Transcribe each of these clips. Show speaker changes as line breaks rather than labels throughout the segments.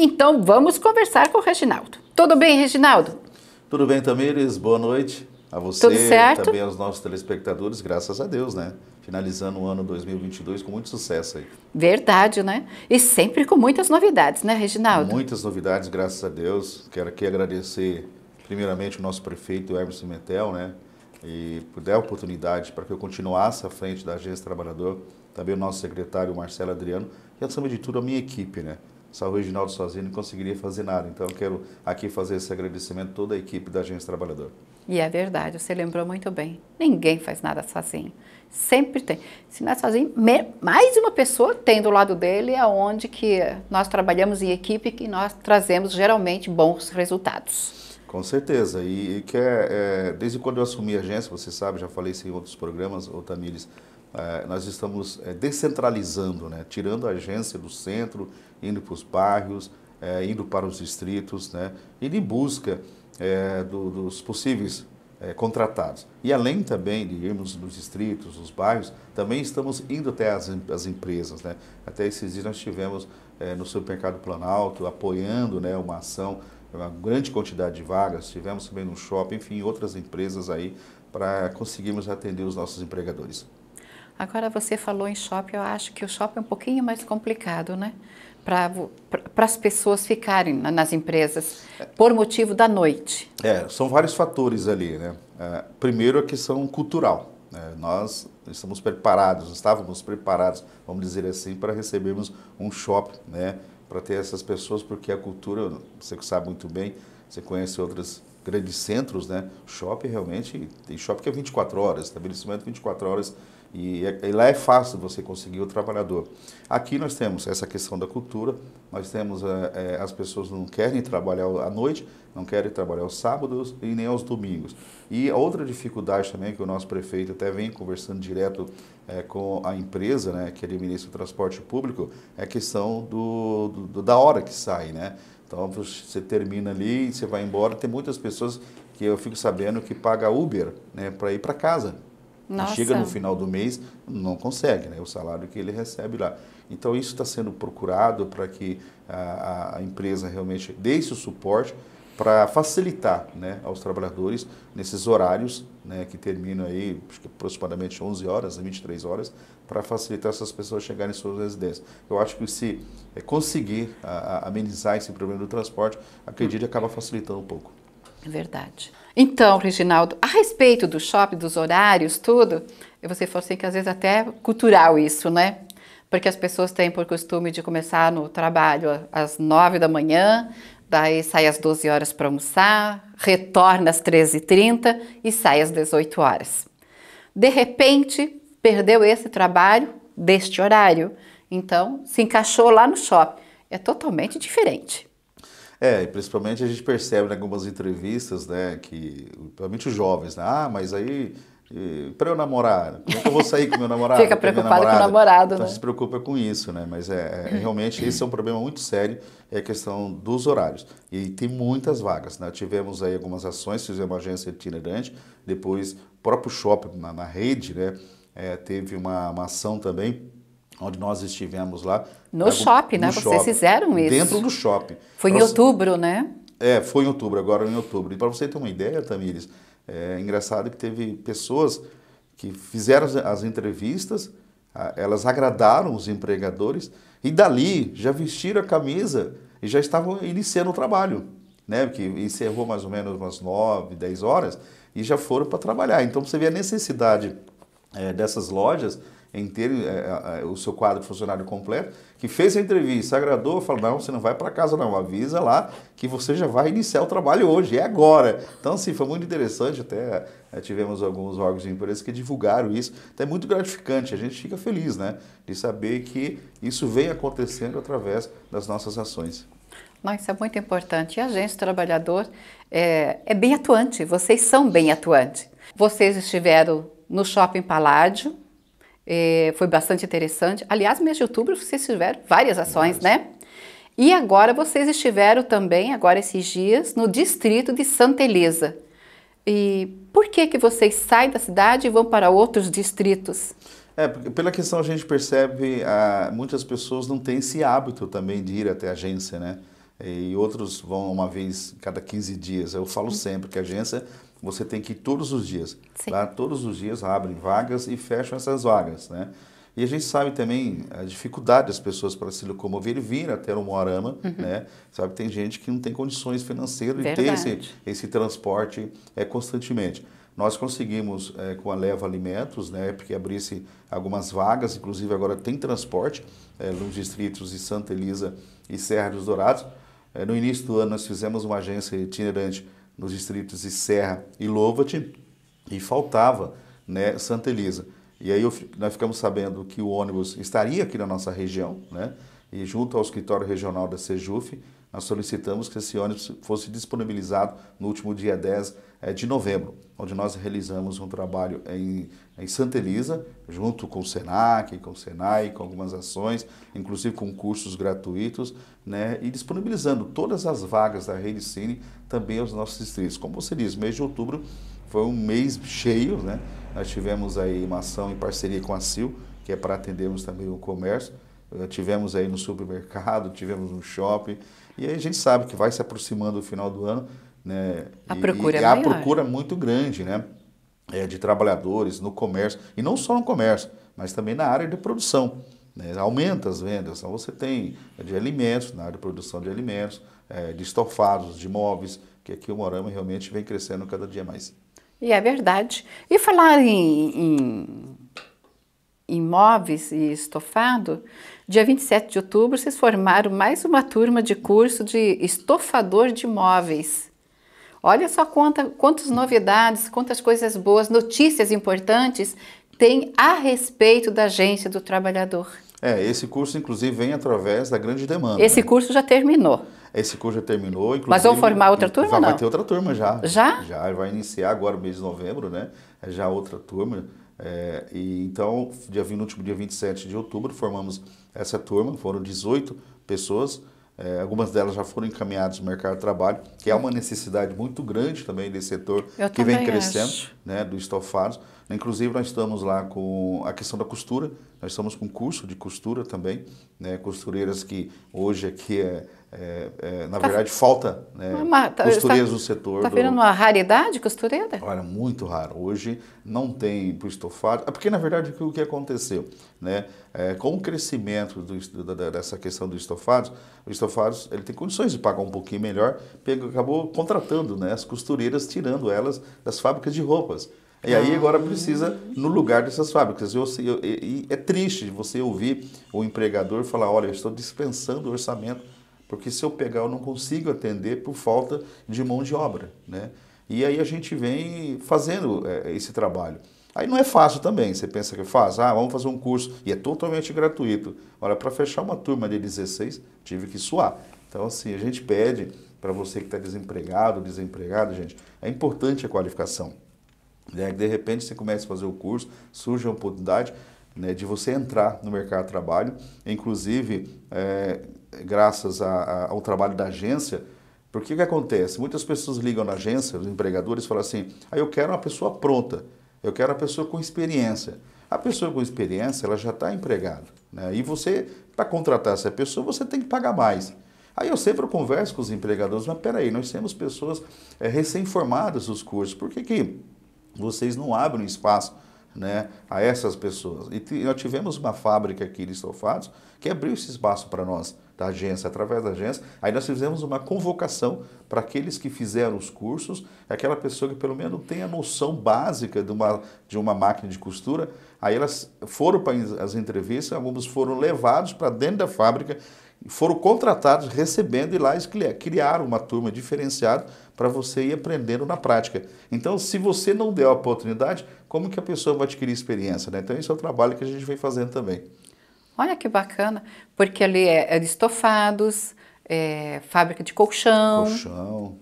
Então vamos conversar com o Reginaldo. Tudo bem, Reginaldo?
Tudo bem, Tamires? Boa noite a você Tudo certo? também aos nossos telespectadores, graças a Deus, né? Finalizando o ano 2022 com muito sucesso aí.
Verdade, né? E sempre com muitas novidades, né, Reginaldo? Muitas
novidades, graças a Deus. Quero aqui agradecer, primeiramente, o nosso prefeito Hermes Pimentel, né? E por dar a oportunidade para que eu continuasse à frente da Agência Trabalhador, também o nosso secretário Marcelo Adriano e, é, acima de tudo, a minha equipe, né? São Reginaldo sozinho não conseguiria fazer nada. Então, eu quero aqui fazer esse agradecimento a toda a equipe da Agência Trabalhadora.
E é verdade, você lembrou muito bem. Ninguém faz nada sozinho. Sempre tem. Se não é sozinho, mais uma pessoa tem do lado dele, aonde é que nós trabalhamos em equipe e nós trazemos geralmente bons resultados.
Com certeza. E, e que é, é, desde quando eu assumi a agência, você sabe, já falei isso em outros programas, Otamires, é, nós estamos é, descentralizando, né? tirando a agência do centro, indo para os bairros, é, indo para os distritos, né? indo em busca do, dos possíveis contratados. E além também de irmos nos distritos, nos bairros, também estamos indo até as, as empresas. Né? Até esses dias nós tivemos é, no supermercado Planalto apoiando né, uma ação, uma grande quantidade de vagas, tivemos também no shopping, enfim, outras empresas aí para conseguirmos atender os nossos empregadores.
Agora você falou em shopping, eu acho que o shopping é um pouquinho mais complicado, né? Para as pessoas ficarem nas empresas por motivo da noite.
É, são vários fatores ali, né? É, primeiro é a questão cultural. Né? Nós estamos preparados, estávamos preparados, vamos dizer assim, para recebermos um shopping, né? Para ter essas pessoas, porque a cultura, você que sabe muito bem, você conhece outras grandes centros, né? Shopping realmente, tem shopping que é 24 horas, estabelecimento 24 horas e, e, lá é fácil você conseguir o trabalhador. Aqui nós temos essa questão da cultura, nós temos é, é, as pessoas não querem trabalhar à noite, não querem trabalhar aos sábados e nem aos domingos. E outra dificuldade também que o nosso prefeito até vem conversando direto é, com a empresa né, que administra o transporte público é a questão do, do, da hora que sai, né? Então você termina ali, você vai embora. Tem muitas pessoas que eu fico sabendo que paga Uber né, para ir para casa nossa. Chega no final do mês, não consegue, né? O salário que ele recebe lá. Então isso está sendo procurado para que a, a empresa realmente dê esse suporte para facilitar né, aos trabalhadores nesses horários né, que terminam aí aproximadamente 11 horas, 23 né, horas, para facilitar essas pessoas chegarem em suas residências. Eu acho que se eh, conseguir a, a amenizar esse problema do transporte, acredito que acaba facilitando um pouco.
Verdade. Então, Reginaldo, a respeito do shopping, dos horários, tudo, você falou assim que às vezes até é cultural isso, né? Porque as pessoas têm por costume de começar no trabalho às nove da manhã, daí sai às 12 horas para almoçar, retorna às 13h30 e sai às 18 horas. De repente, perdeu esse trabalho deste horário, então se encaixou lá no shopping. É totalmente diferente.
É, e principalmente a gente percebe né, em algumas entrevistas, né, que, principalmente os jovens, né, ah, mas aí, para eu namorar, como é que eu vou sair com meu namorado? Fica preocupado com o namorado, então, né? se preocupa com isso, né, mas é, é realmente esse é um problema muito sério, é a questão dos horários. E tem muitas vagas, né, tivemos aí algumas ações, fizemos uma agência itinerante, depois o próprio shopping na, na rede, né, é, teve uma, uma ação também, onde nós estivemos lá. No shopping, no né? Shopping, Vocês fizeram isso. Dentro do shopping. Foi pra em você... outubro, né? É, foi em outubro, agora em outubro. E para você ter uma ideia, Tamires, é engraçado que teve pessoas que fizeram as entrevistas, elas agradaram os empregadores e dali já vestiram a camisa e já estavam iniciando o trabalho, né? Porque encerrou mais ou menos umas 9, 10 horas e já foram para trabalhar. Então você vê a necessidade é, dessas lojas em ter é, é, é, o seu quadro funcionário completo, que fez a entrevista, agradou, falou, não, você não vai para casa não, avisa lá que você já vai iniciar o trabalho hoje, é agora. Então, assim, foi muito interessante, até é, tivemos alguns órgãos de imprensa que divulgaram isso, então é muito gratificante, a gente fica feliz, né, de saber que isso vem acontecendo através das nossas ações.
isso é muito importante. E a gente, trabalhador, é, é bem atuante. Vocês são bem atuantes. Vocês estiveram no Shopping Paládio, é, foi bastante interessante. Aliás, mês de outubro vocês tiveram várias ações, Nossa. né? E agora vocês estiveram também, agora esses dias, no distrito de Santa Elisa. E por que que vocês saem da cidade e vão para outros distritos?
É, pela questão a gente percebe, ah, muitas pessoas não têm esse hábito também de ir até a agência, né? E outros vão uma vez cada 15 dias. Eu falo sempre que a agência você tem que ir todos os dias. Lá todos os dias abrem vagas e fecham essas vagas, né? E a gente sabe também a dificuldade das pessoas para se locomover e vir até o Moarama, uhum. né? Sabe, tem gente que não tem condições financeiras Verdade. de ter esse, esse transporte é, constantemente. Nós conseguimos, é, com a Leva Alimentos, né, porque abrisse algumas vagas, inclusive agora tem transporte é, nos distritos de Santa Elisa e Serra dos Dourados. É, no início do ano, nós fizemos uma agência itinerante nos distritos de Serra e Lovat, e faltava né, Santa Elisa. E aí eu, nós ficamos sabendo que o ônibus estaria aqui na nossa região, né? E junto ao escritório regional da Sejuf, nós solicitamos que esse ônibus fosse disponibilizado no último dia 10 eh, de novembro, onde nós realizamos um trabalho em, em Santa Elisa, junto com o SENAC, com o SENAI, com algumas ações, inclusive com cursos gratuitos, né, e disponibilizando todas as vagas da Rede Cine também aos nossos distritos. Como você diz, mês de outubro foi um mês cheio, né? Nós tivemos aí uma ação em parceria com a CIL, que é para atendermos também o comércio, eh, tivemos aí no supermercado, tivemos no shopping, e aí a gente sabe que vai se aproximando o final do ano, né? A procura e, é a procura muito grande, né? É, de trabalhadores no comércio, e não só no comércio, mas também na área de produção. Né? Aumenta as vendas, então você tem eh, de alimentos, na área de produção de alimentos, é, de estofados, de móveis, que aqui o Morama realmente vem crescendo cada dia mais.
E é verdade. E falar em, em imóveis e estofado, Dia 27 de outubro, vocês formaram mais uma turma de curso de estofador de móveis. Olha só quanta, quantas novidades, quantas coisas boas, notícias importantes tem a respeito da agência do trabalhador.
É, esse curso, inclusive, vem através da grande demanda. Esse né?
curso já terminou.
Esse curso já terminou, inclusive. Mas vão formar outra turma? Vai, não? vai ter outra turma já. Já? Já, vai iniciar agora, o mês de novembro, né? É já outra turma. É, e então, dia 20, no último dia 27 de outubro, formamos essa turma, foram 18 pessoas, é, algumas delas já foram encaminhadas no mercado de trabalho, que é uma necessidade muito grande também desse setor Eu que vem crescendo, acho. né, do estofados. Inclusive, nós estamos lá com a questão da costura, nós estamos com curso de costura também, né, costureiras que hoje aqui é é, é, na tá, verdade, falta né, uma, tá, costureiras tá, no setor. Está virando do...
uma raridade costureira? Olha,
muito raro. Hoje não tem para o estofado. É porque, na verdade, o que aconteceu? Né, é, com o crescimento do, da, dessa questão do estofados, o estofados ele tem condições de pagar um pouquinho melhor, pegou, acabou contratando né, as costureiras, tirando elas das fábricas de roupas. E aí ah. agora precisa no lugar dessas fábricas. E eu, é triste você ouvir o empregador falar, olha, eu estou dispensando o orçamento porque se eu pegar, eu não consigo atender por falta de mão de obra, né? E aí a gente vem fazendo é, esse trabalho. Aí não é fácil também, você pensa que é faz, ah, vamos fazer um curso, e é totalmente gratuito. Olha, para fechar uma turma de 16, tive que suar. Então, assim, a gente pede para você que está desempregado, desempregado, gente, é importante a qualificação. Né? De repente você começa a fazer o curso, surge a oportunidade né, de você entrar no mercado de trabalho. Inclusive, é, graças a, a, ao trabalho da agência, porque o que acontece? Muitas pessoas ligam na agência, os empregadores falam assim: ah, eu quero uma pessoa pronta, eu quero uma pessoa com experiência. A pessoa com experiência, ela já está empregada. Né? E você, para contratar essa pessoa, você tem que pagar mais. Aí eu sempre converso com os empregadores, mas peraí, nós temos pessoas é, recém-formadas dos cursos, por que, que vocês não abrem espaço né, a essas pessoas? E nós tivemos uma fábrica aqui de estofados que abriu esse espaço para nós da agência, através da agência. Aí nós fizemos uma convocação para aqueles que fizeram os cursos, aquela pessoa que pelo menos tem a noção básica de uma, de uma máquina de costura. Aí elas foram para as entrevistas, alguns foram levados para dentro da fábrica, foram contratados, recebendo e lá criaram uma turma diferenciada para você ir aprendendo na prática. Então, se você não der a oportunidade, como que a pessoa vai adquirir experiência? Né? Então, esse é o trabalho que a gente vem fazendo também.
Olha que bacana, porque ali é, é de estofados, é, fábrica de colchão.
Colchão.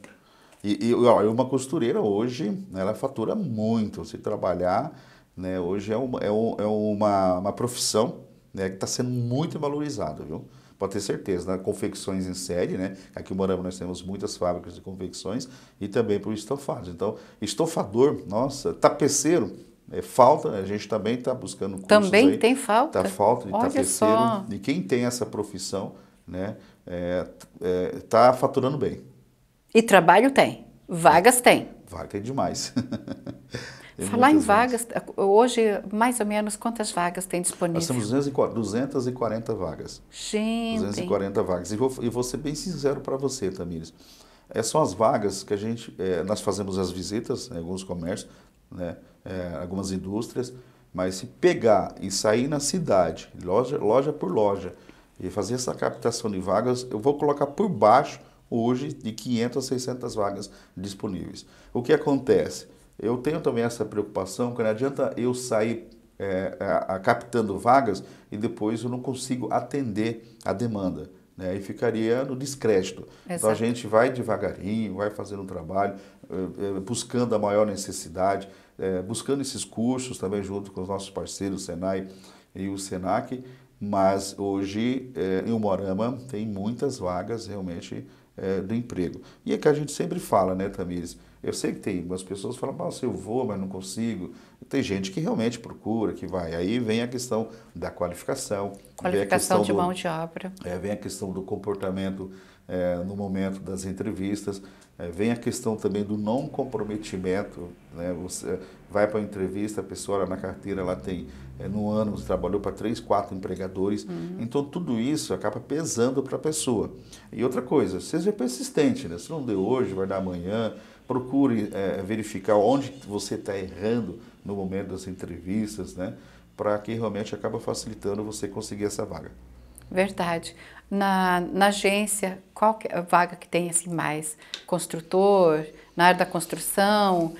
E, e ó, uma costureira hoje, né, ela fatura muito. Se trabalhar, né, hoje é uma, é, é uma, uma profissão né, que está sendo muito valorizada, viu? Pode ter certeza, né? confecções em série, né? Aqui em Morama nós temos muitas fábricas de confecções e também para os estofados. Então, estofador, nossa, tapeceiro, é, falta, a gente também está buscando cursos Também aí, tem
falta? Está falta de tá Olha tapeceiro. Só.
E quem tem essa profissão, né, está é, é, tá faturando
bem. E trabalho tem, vagas tem.
Vaga tem é demais. tem Falar em
vagas, vagas, hoje mais ou menos quantas vagas tem disponível? Nós temos
240 vagas.
Gente! 240
vagas. E vou, e vou ser bem sincero para você, Tamires. É, são as vagas que a gente, é, nós fazemos as visitas em alguns comércios, né? é, algumas indústrias, mas se pegar e sair na cidade, loja, loja por loja, e fazer essa captação de vagas, eu vou colocar por baixo hoje de 500 a 600 vagas disponíveis. O que acontece? Eu tenho também essa preocupação que não adianta eu sair é, a, a, captando vagas e depois eu não consigo atender a demanda. Né, e ficaria no descrédito. Exato. Então a gente vai devagarinho, vai fazendo um trabalho, é, é, buscando a maior necessidade é, buscando esses cursos também junto com os nossos parceiros, o Senai e o Senac, mas hoje é, em Umorama tem muitas vagas realmente é, do emprego. E é que a gente sempre fala, né, Tamires? Eu sei que tem algumas pessoas que falam, mas eu vou, mas não consigo. Tem gente que realmente procura, que vai. Aí vem a questão da qualificação.
Qualificação de do, mão de obra.
É, vem a questão do comportamento é, no momento das entrevistas. É, vem a questão também do não comprometimento. Né? Você vai para a entrevista, a pessoa na carteira ela tem, é, no ano, você trabalhou para três, quatro empregadores. Uhum. Então, tudo isso acaba pesando para a pessoa. E outra coisa, seja persistente. Né? Se não deu hoje, vai dar amanhã. Procure é, verificar onde você está errando no momento das entrevistas, né? para que realmente acaba facilitando você conseguir essa vaga.
Verdade. Na, na agência, qual é vaga que tem assim mais? Construtor, na área da construção,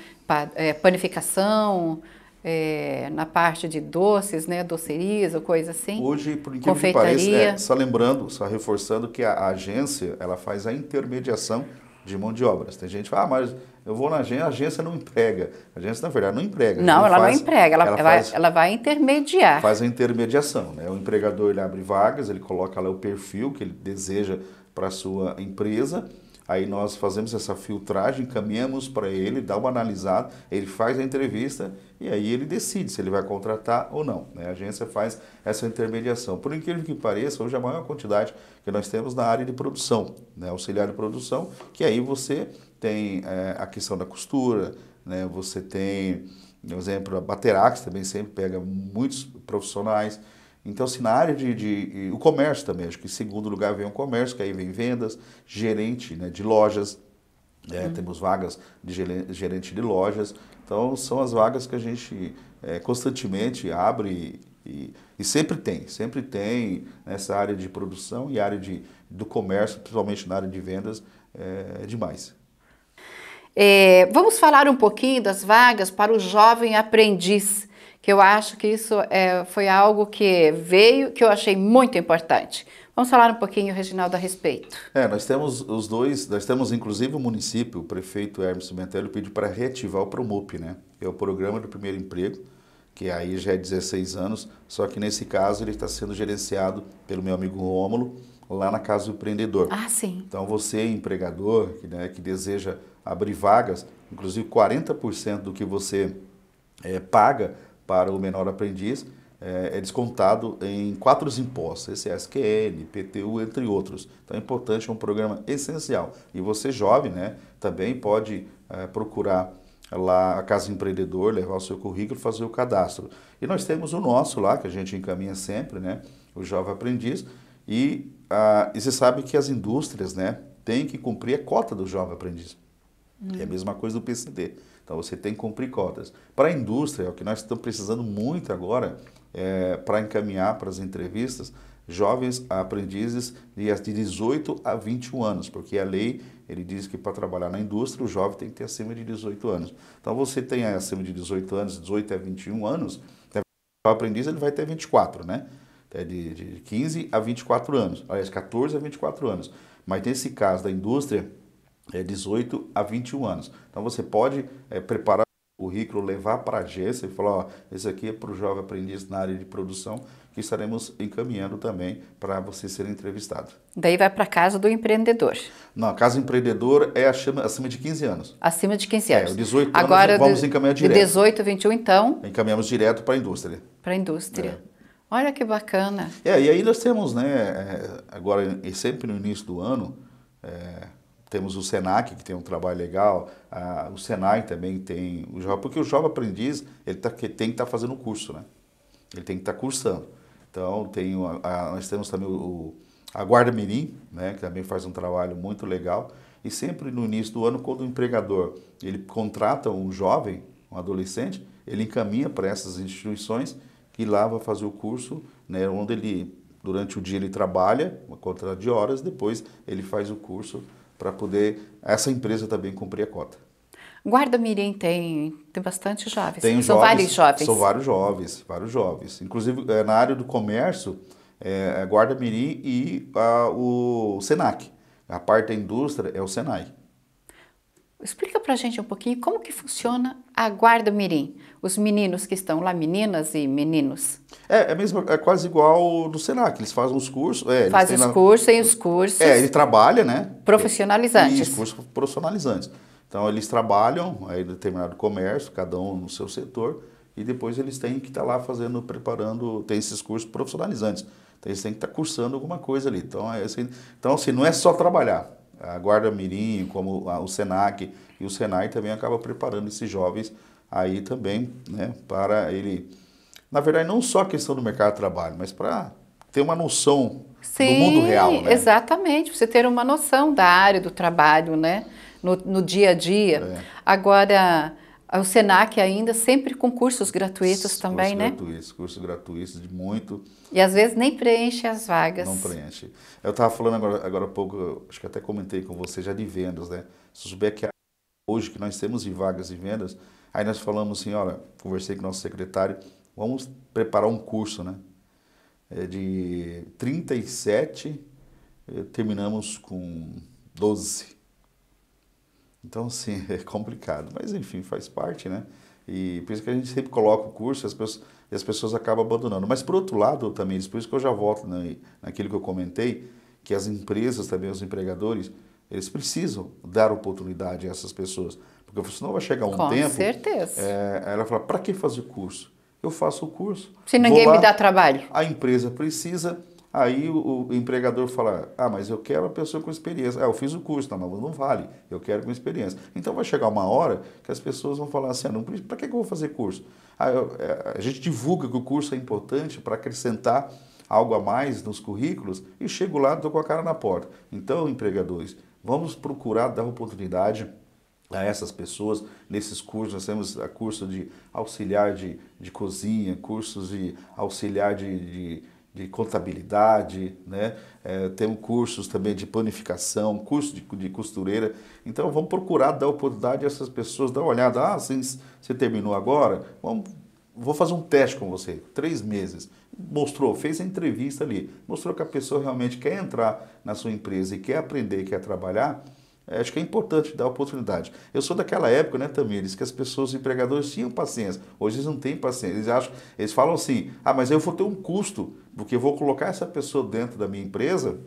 é, panificação, é, na parte de doces, né, docerias ou coisa assim? Hoje,
por incrível que pareça, é, só lembrando, só reforçando que a, a, agência, ela faz a intermediação de mão de obras. Tem gente que fala, ah, mas eu vou na agência, a agência não emprega. A agência, na verdade, não emprega. Não, ela faz, não emprega, ela, ela, vai, faz,
ela vai intermediar.
Faz a intermediação, né? O empregador ele abre vagas, ele coloca lá o perfil que ele deseja para a sua empresa Aí nós fazemos essa filtragem, caminhamos para ele, dá uma analisada, ele faz a entrevista e aí ele decide se ele vai contratar ou não. Né? A agência faz essa intermediação. Por incrível que pareça, hoje a maior quantidade que nós temos na área de produção, né? auxiliar de produção, que aí você tem é, a questão da costura, né? você tem, por exemplo, a Baterax também sempre pega muitos profissionais, então, se assim, na área de, de, O comércio também, acho que em segundo lugar vem o comércio, que aí vem vendas, gerente né, de lojas, é, temos vagas de gerente de lojas. Então, são as vagas que a gente é, constantemente abre e, e, sempre tem, sempre tem nessa área de produção e área de, do comércio, principalmente na área de vendas, é, é demais.
vamos falar um pouquinho das vagas para o jovem aprendiz que eu acho que isso é, foi algo que veio, que eu achei muito importante. Vamos falar um pouquinho, Reginaldo, a respeito.
É, nós temos os dois, nós temos inclusive o município, o prefeito Hermes Pimentel pediu para reativar o PROMUP, né? É o Programa do Primeiro Emprego, que aí já é 16 anos, só que nesse caso ele está sendo gerenciado pelo meu amigo Rômulo, lá na Casa do Empreendedor. Ah, sim. Então você, empregador, que, né, que deseja abrir vagas, inclusive 40% do que você é, paga para o menor aprendiz é, é descontado em quatro impostos, SSQN, PTU, entre outros. Então é importante, é um programa essencial. E você jovem né, também pode é, procurar lá a Casa Empreendedor, levar o seu currículo, fazer o cadastro. E nós temos o nosso lá, que a gente encaminha sempre, né, o Jovem Aprendiz. E, ah, e você sabe que as indústrias né, têm que cumprir a cota do Jovem Aprendiz. É a uhum. mesma coisa do PCD. Então você tem que cumprir cotas. Para a indústria, é o que nós estamos precisando muito agora é, para encaminhar para as entrevistas jovens aprendizes de 18 a 21 anos, porque a lei ele diz que para trabalhar na indústria o jovem tem que ter acima de 18 anos. Então você tem acima de 18 anos, 18 a 21 anos, é, o aprendiz ele vai ter 24, né? É de, de 15 a 24 anos, aliás, 14 a 24 anos. Mas nesse caso da indústria, é, 18 a 21 anos. Então você pode é, preparar o currículo, levar para a agência e falar, ó, esse aqui é para o jovem aprendiz na área de produção, que estaremos encaminhando também para você ser entrevistado.
Daí vai para a casa do empreendedor.
Não, a casa do empreendedor é acima, acima de 15 anos.
Acima de 15 é, anos. É,
18 Agora, anos vamos encaminhar direto. De
18 a 21, então?
Encaminhamos direto para a indústria.
Para a indústria. É. Olha que bacana.
É, e aí nós temos, né, é, agora sempre no início do ano, é, temos o Senac, que tem um trabalho legal, o Senai também tem o jovem, porque o jovem aprendiz ele tá, que tem que estar tá fazendo o curso, né? Ele tem que estar tá cursando. Então, tem a, a, nós temos também o, a Guarda Mirim, né, que também faz um trabalho muito legal. E sempre no início do ano, quando o empregador ele contrata um jovem, um adolescente, ele encaminha para essas instituições que lá vai fazer o curso, né, onde ele, durante o dia ele trabalha, uma quantidade de horas, depois ele faz o curso para poder essa empresa também cumprir a cota.
Guarda Mirim tem, tem bastante jovens. Tem são vários jovens. São vários
jovens, vários jovens. Inclusive, é, na área do comércio, é, é Guarda Mirim e a, ah, o SENAC. A parte da indústria é o SENAI.
Explica para a gente um pouquinho como que funciona a guarda mirim, os meninos que estão lá, meninas e meninos.
É, é mesmo, é quase igual do Senac, eles fazem os cursos. É, Faz os cursos,
tem os cursos. É, ele
trabalha, né? Profissionalizantes. Os cursos profissionalizantes. Então eles trabalham aí determinado comércio, cada um no seu setor, e depois eles têm que estar tá lá fazendo, preparando, tem esses cursos profissionalizantes. Então eles têm que estar tá cursando alguma coisa ali. Então, é assim, então assim, não é só trabalhar, a Guarda Mirim, como o SENAC e o SENAI também acaba preparando esses jovens aí também, né, para ele, na verdade, não só a questão do mercado de trabalho, mas para ter uma noção Sim, do mundo real, né?
exatamente, você ter uma noção da área do trabalho, né, no, no dia a dia. É. Agora, o Senac ainda, sempre com cursos gratuitos também, né?
Gratuitos, cursos gratuitos de muito.
E às vezes nem preenche as vagas. Não preenche.
Eu estava falando agora, agora há pouco, acho que até comentei com você já de vendas, né? Se souber que hoje que nós temos de vagas de vendas, aí nós falamos assim, olha, conversei com o nosso secretário, vamos preparar um curso, né? É, de 37, eh, terminamos com 12. Então, sim, é complicado, mas enfim, faz parte, né? E por isso que a gente sempre coloca o curso as pessoas, e as pessoas acabam abandonando. Mas, por outro lado, também, por isso que eu já volto né, naquilo que eu comentei, que as empresas também, os empregadores, eles precisam dar oportunidade a essas pessoas. Porque senão vai chegar um Com tempo... Com certeza. É, ela fala, para que fazer curso? Eu faço o curso. Se ninguém lá, me dá trabalho. A empresa precisa, Aí o, o, empregador fala, ah, mas eu quero a pessoa com experiência. Ah, eu fiz o curso, tá, mas não vale, eu quero com experiência. Então vai chegar uma hora que as pessoas vão falar assim, ah, para que, que eu vou fazer curso? Ah, eu, é, a gente divulga que o curso é importante para acrescentar algo a mais nos currículos e chego lá, estou com a cara na porta. Então, empregadores, vamos procurar dar oportunidade a essas pessoas nesses cursos. Nós temos a ah, curso de auxiliar de, de cozinha, cursos de auxiliar de, de de contabilidade, né? É, temos cursos também de panificação, curso de, de, costureira. Então vamos procurar dar oportunidade a essas pessoas, dar uma olhada. Ah, você, você terminou agora? Vamos, vou fazer um teste com você, três meses. Mostrou, fez a entrevista ali, mostrou que a pessoa realmente quer entrar na sua empresa e quer aprender, quer trabalhar é, acho que é importante dar oportunidade. Eu sou daquela época, né, Tamires, que as pessoas, os empregadores tinham paciência. Hoje eles não têm paciência. Eles acham, eles falam assim: "Ah, mas eu vou ter um custo, porque eu vou colocar essa pessoa dentro da minha empresa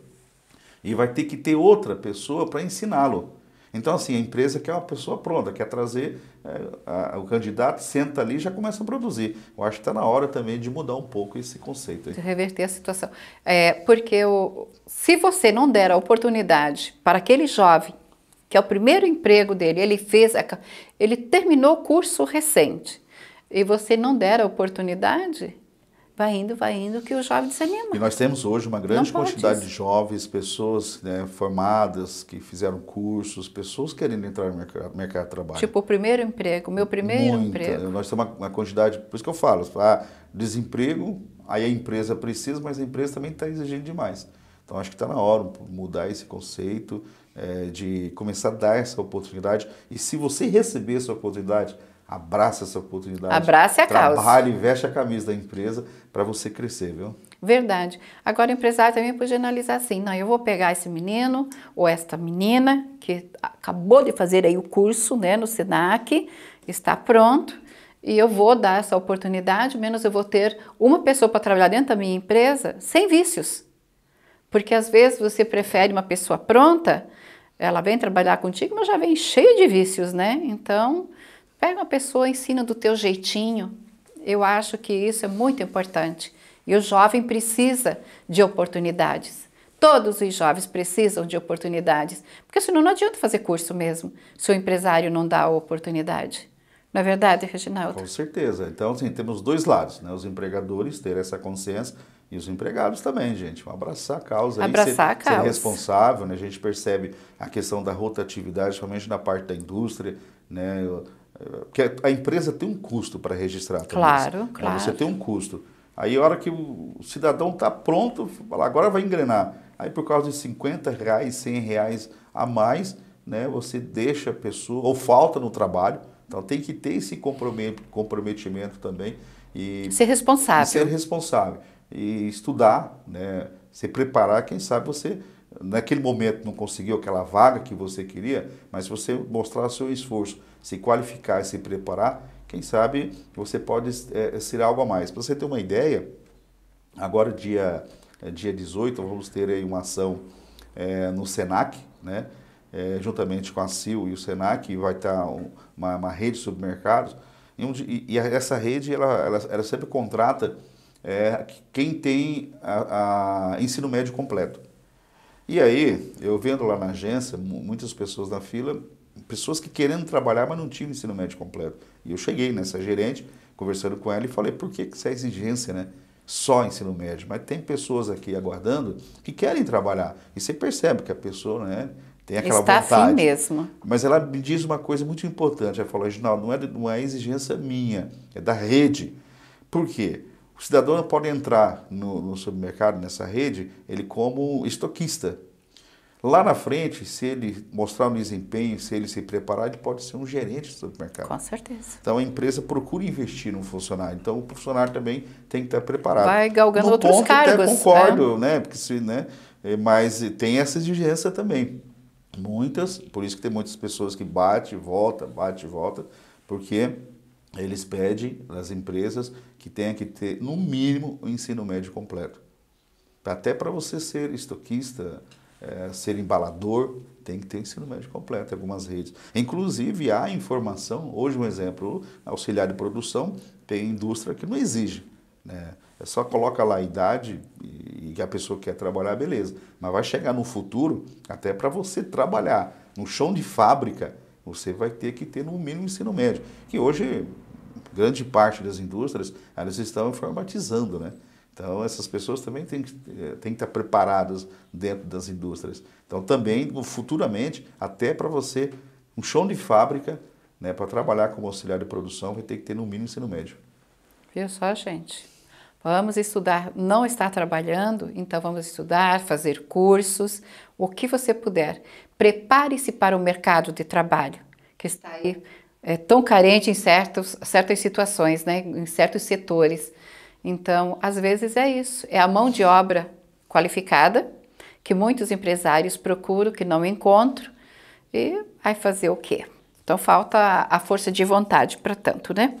e vai ter que ter outra pessoa para ensiná-lo". Então, assim, a empresa quer uma pessoa pronta, quer trazer é, a, o candidato, senta ali e já começa a produzir. Eu acho que está na hora também de mudar um pouco esse conceito. Aí.
De reverter a situação. É, porque o, se você não der a oportunidade para aquele jovem que é o primeiro emprego dele. Ele fez, ele terminou o curso recente e você não der a oportunidade, vai indo, vai indo, que o jovem desanima.
E nós temos hoje uma grande quantidade de jovens, pessoas né, formadas, que fizeram cursos, pessoas querendo entrar no mercado, mercado de trabalho. Tipo,
o primeiro emprego, meu primeiro Muita. emprego.
Nós temos uma, uma, quantidade, por isso que eu falo, ah, desemprego, aí a empresa precisa, mas a empresa também está exigindo demais. Então, acho que está na hora mudar esse conceito, é, de começar a dar essa oportunidade. E se você receber essa oportunidade, abraça essa oportunidade. Abraça a trabalhe, causa. Trabalhe, veste a camisa da empresa para você crescer, viu?
Verdade. Agora, o empresário também podia analisar assim, não, eu vou pegar esse menino ou esta menina que acabou de fazer aí o curso, né, no SENAC, está pronto, e eu vou dar essa oportunidade, menos eu vou ter uma pessoa para trabalhar dentro da minha empresa sem vícios. Porque às vezes você prefere uma pessoa pronta ela vem trabalhar contigo, mas já vem cheia de vícios, né? Então, pega uma pessoa, ensina do teu jeitinho. Eu acho que isso é muito importante. E o jovem precisa de oportunidades. Todos os jovens precisam de oportunidades, porque senão não adianta fazer curso mesmo, se o empresário não dá a oportunidade. Não é verdade, Reginaldo? Com
certeza. Então, assim, temos dois lados, né? Os empregadores ter essa consciência e os empregados também, gente. Um abraçar a causa. Abraçar ser, a causa. Ser responsável, né? A gente percebe a questão da rotatividade, principalmente na parte da indústria, né? Porque a empresa tem um custo para registrar. Claro, também. Né? claro. Você tem um custo. Aí a hora que o cidadão está pronto, fala, agora vai engrenar. Aí por causa de 50 reais, 100 reais a mais, né? Você deixa a pessoa, ou falta no trabalho. Então tem que ter esse comprometimento também. E, ser responsável. E ser responsável e estudar, né? se preparar, quem sabe você naquele momento não conseguiu aquela vaga que você queria, mas se você mostrar seu esforço, se qualificar e se preparar, quem sabe você pode é, ser algo a mais. Para você ter uma ideia, agora dia, é, dia 18 vamos ter aí uma ação é, no SENAC, né? É, juntamente com a CIL e o SENAC, e vai estar tá uma, uma rede de supermercados, e, um, e, e essa rede ela, ela, ela sempre contrata é quem tem a, a ensino médio completo. E aí, eu vendo lá na agência, muitas pessoas na fila, pessoas que querendo trabalhar, mas não tinham ensino médio completo. E eu cheguei nessa gerente, conversando com ela, e falei, por que essa é exigência, né? Só ensino médio. Mas tem pessoas aqui aguardando que querem trabalhar. E você percebe que a pessoa, né? Tem aquela Está vontade. Assim mesmo. Mas ela me diz uma coisa muito importante. Ela falou, Reginaldo, não é, não é exigência minha, é da rede. Por quê? O cidadão pode entrar no, no supermercado, nessa rede, ele como estoquista. Lá na frente, se ele mostrar um desempenho, se ele se preparar, ele pode ser um gerente do supermercado. Com certeza. Então a empresa procura investir num funcionário. Então o funcionário também tem que estar preparado. Vai galgando no outros ponto, cargos. Até concordo, é. né? Porque se, né? É, mas tem essa exigência também. Muitas, por isso que tem muitas pessoas que bate, volta, bate, volta, porque eles pedem às empresas que tenha que ter, no mínimo, o ensino médio completo. Até para você ser estoquista, é, ser embalador, tem que ter ensino médio completo, algumas redes. Inclusive, há informação, hoje um exemplo, auxiliar de produção, tem indústria que não exige. Né? É só coloca lá a idade e que a pessoa quer trabalhar, beleza. Mas vai chegar no futuro, até para você trabalhar no chão de fábrica, você vai ter que ter no mínimo ensino médio. Que hoje grande parte das indústrias, elas estão informatizando, né? Então, essas pessoas também têm que, eh, têm que estar preparadas dentro das indústrias. Então, também, futuramente, até para você, um chão de fábrica, né, para trabalhar como auxiliar de produção, vai ter que ter no mínimo ensino
médio. Viu só, gente? Vamos estudar, não está trabalhando, então vamos estudar, fazer cursos, o que você puder. Prepare-se para o mercado de trabalho, que está aí é tão carente em certos, certas situações, né? em certos setores. Então, às vezes é isso, é a mão de obra qualificada que muitos empresários procuram, que não encontram, e vai fazer o quê? Então, falta a força de vontade para tanto, né?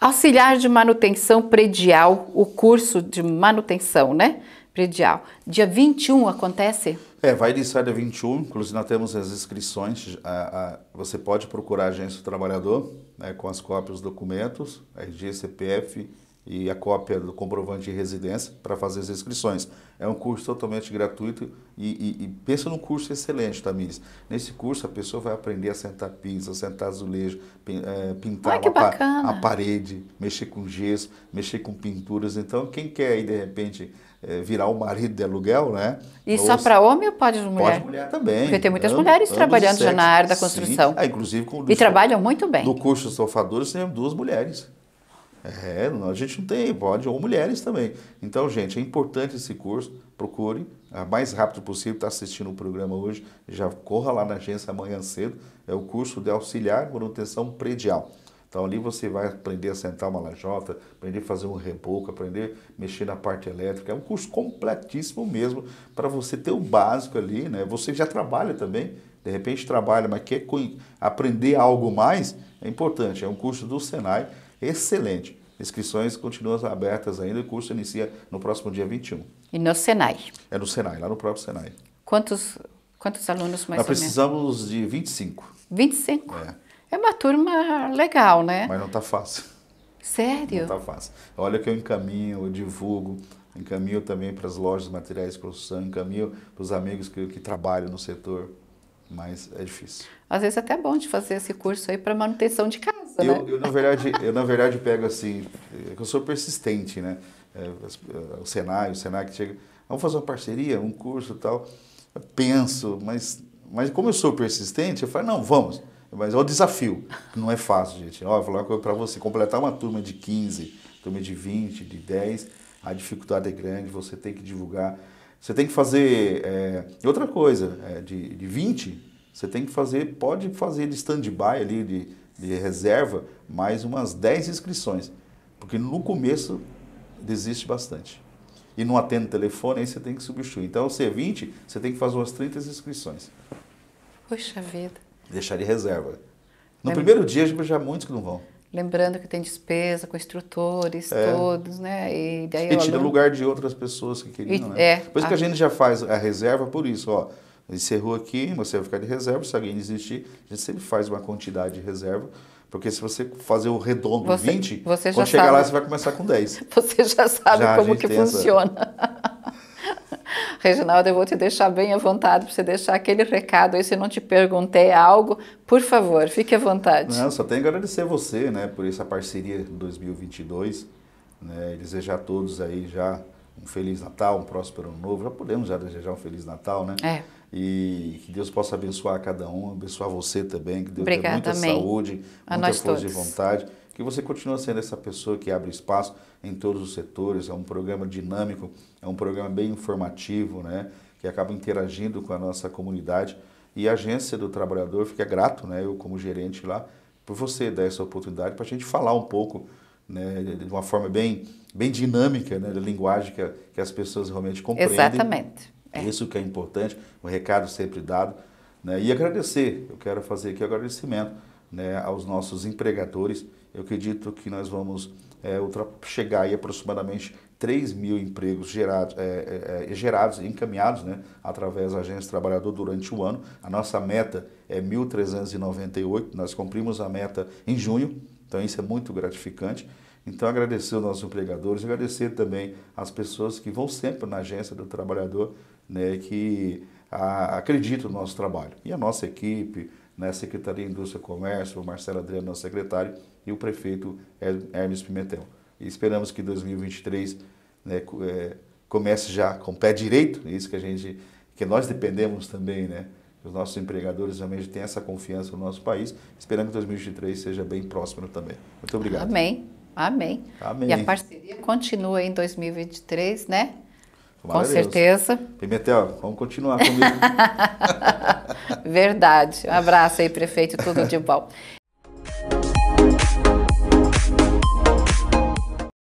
Auxiliar de manutenção predial, o curso de manutenção, né? Predial. Dia 21 acontece?
É, vai iniciar dia 21, inclusive nós temos as inscrições. A, a, você pode procurar a Agência do Trabalhador né, com as cópias dos documentos, RG, CPF e a cópia do comprovante de residência para fazer as inscrições. É um curso totalmente gratuito e, e, e pensa num curso excelente, Tamires. Nesse curso a pessoa vai aprender a sentar piso, a sentar azulejo, é, pintar Ai, a, a parede, mexer com gesso, mexer com pinturas. Então quem quer aí de repente é, virar o marido de aluguel, né? E só para
homem ou pode mulher? Pode mulher também. Porque tem muitas mulheres trabalhando já na área da construção. Sim, ah, inclusive com, E trabalham muito bem. No
curso de estofadores tem duas mulheres. É, a gente não tem, pode, ou mulheres também. Então, gente, é importante esse curso, procure, o mais rápido possível, está assistindo o programa hoje, já corra lá na agência amanhã cedo, é o curso de auxiliar manutenção predial. Então ali você vai aprender a sentar uma lajota, aprender a fazer um reboco, aprender a mexer na parte elétrica. É um curso completíssimo mesmo para você ter o básico ali, né? Você já trabalha também, de repente trabalha, mas quer aprender algo mais, é importante. É um curso do Senai excelente. Inscrições continuam abertas ainda, o curso inicia no próximo dia 21.
E no Senai?
É no Senai, lá no próprio Senai.
Quantos, quantos alunos mais Nós
precisamos de 25.
25? É. é uma turma legal, né? Mas
não está fácil.
Sério? Não está fácil.
Olha que eu encaminho, eu divulgo, encaminho também para as lojas de materiais de construção, encaminho para os amigos que, que trabalham no setor, mas é difícil.
Às vezes é até bom de fazer esse curso aí para manutenção de casa isso, eu, né?
Eu, na verdade, eu, na verdade, pego assim, é eu sou persistente, né? É, é, o Senai, o Senai que chega, vamos fazer uma parceria, um curso e tal. Eu penso, mas, mas como eu sou persistente, eu falo, não, vamos. Mas é o desafio, não é fácil, gente. Ó, vou falar uma coisa para você, completar uma turma de 15, turma de 20, de 10, a dificuldade é grande, você tem que divulgar. Você tem que fazer. É, outra coisa, é, de, de 20, você tem que fazer, pode fazer de stand-by ali, de de reserva mais umas 10 inscrições, porque no começo desiste bastante. E não atende o telefone, aí você tem que substituir. Então, se é 20, você tem que fazer umas 30 inscrições.
Poxa vida.
Deixar de reserva. No Lembra... primeiro dia já muitos que não vão.
Lembrando que tem despesa com instrutores, é. todos, né? E, daí e tira aluno...
lugar de outras pessoas que queriam, e, né? É, por isso a... que a gente já faz a reserva por isso, ó. Encerrou aqui, você vai ficar de reserva, se alguém desistir, a gente sempre faz uma quantidade de reserva, porque se você fazer o redondo você, 20, você quando chegar sabe. lá você vai começar com 10.
Você já sabe já como que funciona. Essa... Reginaldo, eu vou te deixar bem à vontade para você deixar aquele recado aí. Se não te perguntei algo, por favor, fique à vontade. Não,
só tenho que agradecer você, né, por essa parceria 2022, né, desejar a todos aí já um Feliz Natal, um próspero ano novo. Já podemos já desejar um Feliz Natal, né? É. E que Deus possa abençoar cada um, abençoar você também, que Deus Obrigada, dê muita amém. saúde, a muita força de vontade, que você continue sendo essa pessoa que abre espaço em todos os setores. É um programa dinâmico, é um programa bem informativo, né? Que acaba interagindo com a nossa comunidade. E a agência do trabalhador fica grato, né? Eu, como gerente lá, por você dar essa oportunidade para a gente falar um pouco né, de uma forma bem, bem dinâmica, né, da linguagem que, que as pessoas realmente compreendem. Exatamente. É. Isso que é importante, um recado sempre dado. Né, e agradecer, eu quero fazer aqui agradecimento né, aos nossos empregadores. Eu acredito que nós vamos é, chegar aí aproximadamente 3 mil empregos gerados, é, é, é, gerados encaminhados né, através da agência trabalhador durante o ano. A nossa meta é 1.398, nós cumprimos a meta em junho, então isso é muito gratificante. Então agradecer aos nossos empregadores, agradecer também às pessoas que vão sempre na agência do trabalhador, né, que a, acreditam no nosso trabalho. E a nossa equipe, né, Secretaria de Indústria e Comércio, o Marcelo Adriano, nosso secretário, e o prefeito Hermes Pimentel. E esperamos que 2023 né, é, comece já com o pé direito, né, isso que a gente, que nós dependemos também, né? os nossos empregadores realmente têm essa confiança no nosso país, esperando que 2023 seja bem próspero também. Muito obrigado. Amém.
Amém. Amém. E a parceria continua em 2023, né? Com certeza.
Pimentel, vamos continuar comigo.
Verdade. Um abraço aí, prefeito. Tudo de bom.